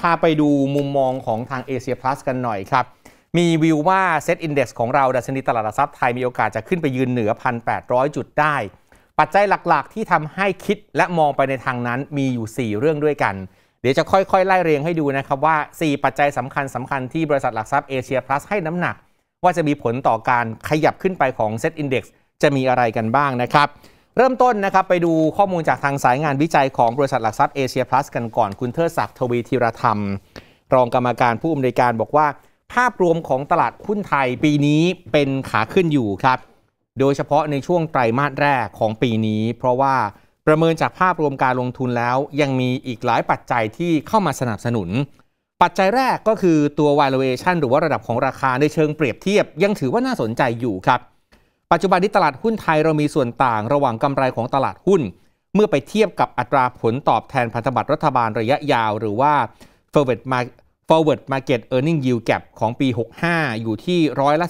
พาไปดูมุมมองของทางเอเชียพลัสกันหน่อยครับ มีวิวว่าเซ็ตอินดี x ของเราดัชนีตลาดหลักทรัพย์ไทยมีโอกาสจะขึ้นไปยืนเหนือ 1,800 จุดได้ ปัจจัยหลักๆ ที่ทำให้คิดและมองไปในทางนั้นมีอยู่ 4 เรื่องด้วยกัน เดี๋ยวจะค่อยๆไล่เรียงให้ดูนะครับว่า 4 ปัจจัยสำคัญสคัญที่บริษัทหลักทรัพย์เอเชียพลัสให้น้ำหนัก ว่าจะมีผลต่อการขยับขึ้นไปของเซ็ตอินดี x จะมีอะไรกันบ้างนะครับเริ่มต้นนะครับไปดูข้อมูลจากทางสายงานวิจัยของบริษัทหลักทรัพย์เอเชียพลัสกันก่อนคุณเทิดศักดิ์ทวีธีรธรรม รองกรรมการผู้อำนวยการบอกว่า ภาพรวมของตลาดหุ้นไทยปีนี้เป็นขาขึ้นอยู่ครับ โดยเฉพาะในช่วงไตรมาสแรกของปีนี้ เพราะว่าประเมินจากภาพรวมการลงทุนแล้วยังมีอีกหลายปัจจัยที่เข้ามาสนับสนุน ปัจจัยแรกก็คือตัว valuation หรือว่าระดับของราคาในเชิงเปรียบเทียบยังถือว่าน่าสนใจอยู่ครับปัจจุบันนี้ตลาดหุ้นไทยเรามีส่วนต่างระหว่างกำไรของตลาดหุ้น เมื่อไปเทียบกับอัตราผลตอบแทนพันธบัตรรัฐบาลระยะยาว หรือว่า forward forward market earning yield gap ของปี 65 อยู่ที่ร้อยละ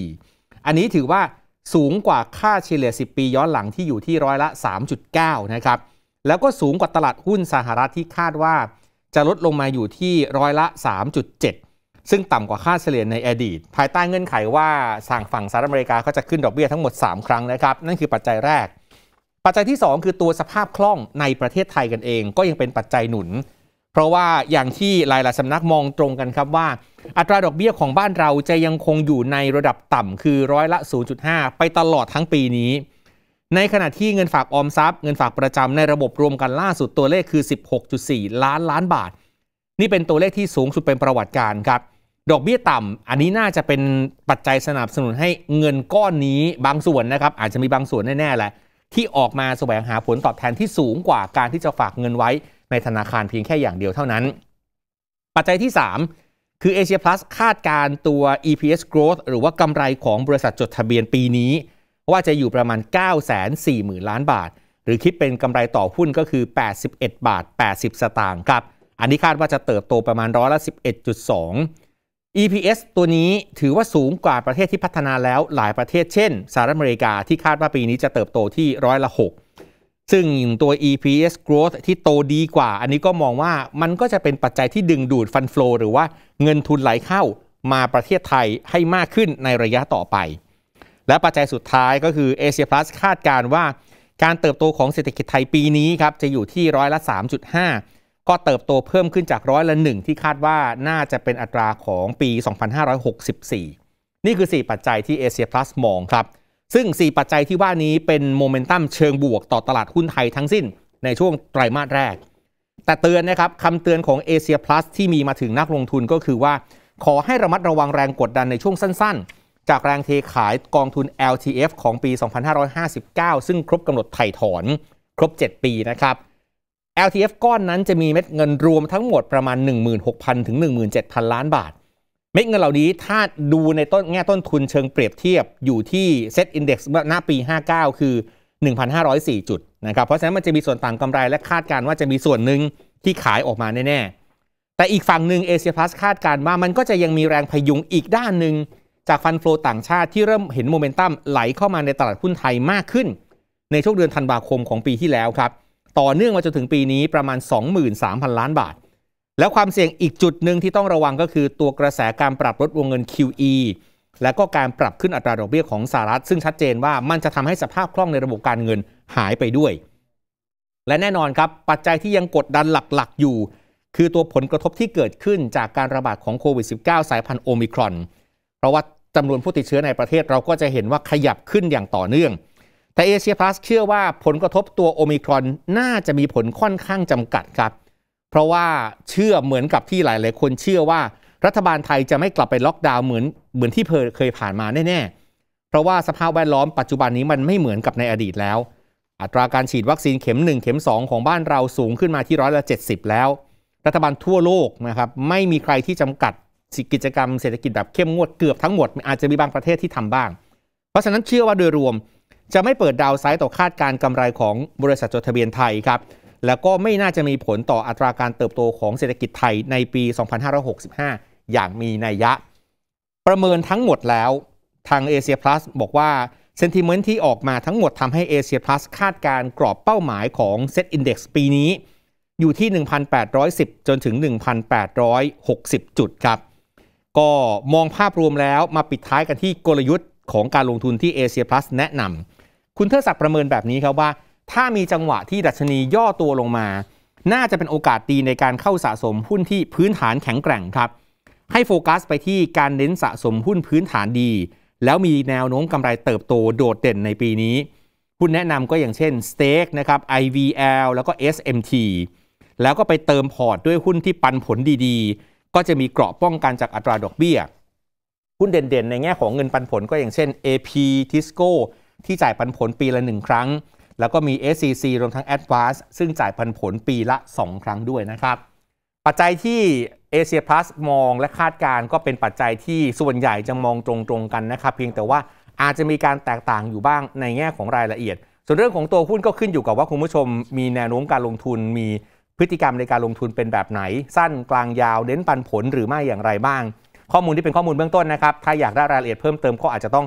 4.4 อันนี้ถือว่าสูงกว่าค่าเฉลี่ย10 ปีย้อนหลังที่อยู่ที่ร้อยละ 3.9 นะครับ แล้วก็สูงกว่าตลาดหุ้นสหรัฐที่คาดว่าจะลดลงมาอยู่ที่ร้อยละ 3.7ซึ่งต่ำกว่าค่าเฉลี่ยในอดีตภายใต้เงื่อนไขว่าสั่งฝั่งสหรัฐอเมริกาเขาจะขึ้นดอกเบี้ยทั้งหมด 3 ครั้งนะครับ นั่นคือปัจจัยแรก ปัจจัยที่ 2 คือตัวสภาพคล่องในประเทศไทยกันเองก็ยังเป็นปัจจัยหนุน เพราะว่าอย่างที่หลายๆสำนักมองตรงกันครับว่า อัตราดอกเบี้ยของบ้านเราจะยังคงอยู่ในระดับต่ำคือร้อยละ 0.5 ไปตลอดทั้งปีนี้ ในขณะที่เงินฝากออมทรัพย์เงินฝากประจำในระบบรวมกันล่าสุดตัวเลขคือ 16.4 ล้านล้านบาท นี่เป็นตัวเลขที่สูงสุดเป็นประวัติการครับดอกเบี้ยต่ำ อันนี้น่าจะเป็นปัจจัยสนับสนุนให้เงินก้อนนี้บางส่วนนะครับ อาจจะมีบางส่วนแน่ ๆ แหละ ที่ออกมาแสวงหาผลตอบแทนที่สูงกว่าการที่จะฝากเงินไว้ในธนาคารเพียงแค่อย่างเดียวเท่านั้น ปัจจัยที่ 3 คือ Asia Plus คาดการตัว EPS growth หรือว่ากำไรของบริษัทจดทะเบียนปีนี้ ว่าจะอยู่ประมาณ940,000ล้านบาทหรือคิดเป็นกำไรต่อหุ้นก็คือ 81บาท80 สตางค์ครับอันนี้คาดว่าจะเติบโตประมาณร้อยละ11.2 EPS ตัวนี้ถือว่าสูงกว่าประเทศที่พัฒนาแล้วหลายประเทศเช่นสหรัฐอเมริกาที่คาดว่าปีนี้จะเติบโตที่ร้อยละ 6 ซึ่งตัว EPS growth ที่โตดีกว่า อันนี้ก็มองว่ามันก็จะเป็นปัจจัยที่ดึงดูดฟันฟลอหรือว่าเงินทุนไหลเข้ามาประเทศไทยให้มากขึ้นในระยะต่อไป และปัจจัยสุดท้ายก็คือเชียพลัสคาดการว่าการเติบโตของเศรษฐกิจไทยปีนี้ครับจะอยู่ที่ร้อยละ 3.5ก็เติบโตเพิ่มขึ้นจากร้อยละหนึ่งที่คาดว่าน่าจะเป็นอัตราของปี 2564 นี่คือ 4 ปัจจัยที่เอเชียพลัสมองครับ ซึ่ง 4 ปัจจัยที่ว่านี้เป็นโมเมนตัมเชิงบวกต่อตลาดหุ้นไทยทั้งสิ้นในช่วงไตรมาสแรก แต่เตือนนะครับคำเตือนของเอเชียพลัสที่มีมาถึงนักลงทุนก็คือว่า ขอให้ระมัดระวังแรงกดดันในช่วงสั้นๆ จากแรงเทขายกองทุน LTF ของปี 2559 ซึ่งครบกำหนดไถ่ถอน ครบ 7 ปีนะครับ LTF ก้อนนั้นจะมีเม็ดเงินรวมทั้งหมดประมาณ 16,000 ถึง 17,000 ล้านบาท เม็ดเงินเหล่านี้ถ้าดูในต้นแง่ต้นทุนเชิงเปรียบเทียบอยู่ที่เ s ตอินดี x หน้าปี 59 คือ 1,504 จุดนะครับเพราะฉะนั้นมันจะมีส่วนต่างกำไรและคาดการณ์ว่าจะมีส่วนหนึ่งที่ขายออกมาแน่ๆแต่อีกฝั่งหนึ่งเอเชียพลัสคาดการณว่ามันก็จะยังมีแรงพยุงอีกด้านหนึ่งจากฟันฟลต่างชาติที่เริ่มเห็นโมเมนตัมไหลเข้ามาในตลาดหุ้นไทยมากขึ้นในช่วงเดือนธันวาคมของปีที่แล้วครับต่อเนื่องมาจนถึงปีนี้ประมาณ 23,000 ล้านบาท แล้วความเสี่ยงอีกจุดหนึ่งที่ต้องระวังก็คือตัวกระแสการปรับลดวงเงิน QE และก็การปรับขึ้นอัตราดอกเบี้ยของสหรัฐ ซึ่งชัดเจนว่ามันจะทำให้สภาพคล่องในระบบการเงินหายไปด้วย และแน่นอนครับปัจจัยที่ยังกดดันหลักๆ อยู่ คือตัวผลกระทบที่เกิดขึ้นจากการระบาดของโควิด -19 สายพันธุ์โอมิครอนเพราะว่าจำนวนผู้ติดเชื้อในประเทศเราก็จะเห็นว่าขยับขึ้นอย่างต่อเนื่องแต่เอเชียพลัสเชื่อว่าผลกระทบตัวโอมิครอนน่าจะมีผลค่อนข้างจำกัดครับ เพราะว่าเชื่อเหมือนกับที่หลายๆ คนเชื่อว่ารัฐบาลไทยจะไม่กลับไปล็อกดาวน์ เหมือนเหมือนที่เคยผ่านมาแน่ๆ เพราะว่าสภาพแวดล้อมปัจจุบันนี้มันไม่เหมือนกับในอดีตแล้ว อัตราการฉีดวัคซีนเข็ม 1 เข็ม 2 ของบ้านเราสูงขึ้นมาที่ร้อยละ70 แล้ว รัฐบาลทั่วโลกนะครับไม่มีใครที่จำกัดกิจกรรมเศรษฐกิจแบบเข้มงวดเกือบทั้งหมดอาจจะมีบางประเทศที่ทำบ้างเพราะฉะนั้นเชื่อว่าโดยรวมจะไม่เปิดดาวไซด์ต่อคาดการกำไรของบริษัทจดทะเบียนไทยครับแล้วก็ไม่น่าจะมีผลต่ออัตราการเติบโตของเศรษฐกิจไทยในปี 2565 อย่างมีนัยยะ ประเมินทั้งหมดแล้วทางเอเชียพลัสบอกว่า เซนติเมนต์ที่ออกมาทั้งหมดทำให้เอเชียพลัสคาดการกรอบเป้าหมายของเซตอินดี x ปีนี้อยู่ที่ 1,810 จนถึง 1,860 จุดครับก็มองภาพรวมแล้วมาปิดท้ายกันที่กลยุทธ์ของการลงทุนที่เอเชียพลัสแนะนำคุณเทิดศักดิ์ประเมินแบบนี้ครับว่า ถ้ามีจังหวะที่ดัชนีย่อตัวลงมา น่าจะเป็นโอกาสดีในการเข้าสะสมหุ้นที่พื้นฐานแข็งแกร่งครับ ให้โฟกัสไปที่การเน้นสะสมหุ้นพื้นฐานดี แล้วมีแนวโน้มกำไรเติบโตโดดเด่นในปีนี้หุ้นแนะนำก็อย่างเช่น s t a k นะครับ IVL แล้วก็ SMT แล้วก็ไปเติมพอร์ตด้วยหุ้นที่ปันผลดี ๆ ก็จะมีเกราะป้องกันจากอัตราดอกเบี้ยหุ้นเด่นๆ ในแง่ของเงินปันผลก็อย่างเช่น AP Tisco ที่จ่ายปันผลปีละ 1 ครั้ง แล้วก็มี SCC รวมทั้ง Advance ซึ่งจ่ายปันผลปีละ 2 ครั้งด้วยนะครับ ปัจจัยที่เอเชียพลัสมองและคาดการก็เป็นปัจจัยที่ส่วนใหญ่จะมองตรงๆกันนะครับ เพียงแต่ว่าอาจจะมีการแตกต่างอยู่บ้างในแง่ของรายละเอียด ส่วนเรื่องของตัวหุ้นก็ขึ้นอยู่กับว่าคุณผู้ชมมีแนวโน้มการลงทุนมีพฤติกรรมในการลงทุนเป็นแบบไหน สั้นกลางยาวเน้นปันผลหรือไม่อย่างไรบ้าง ข้อมูลที่เป็นข้อมูลเบื้องต้นนะครับ ถ้าอยากได้รายละเอียดเพิ่มเติมก็อาจจะต้อง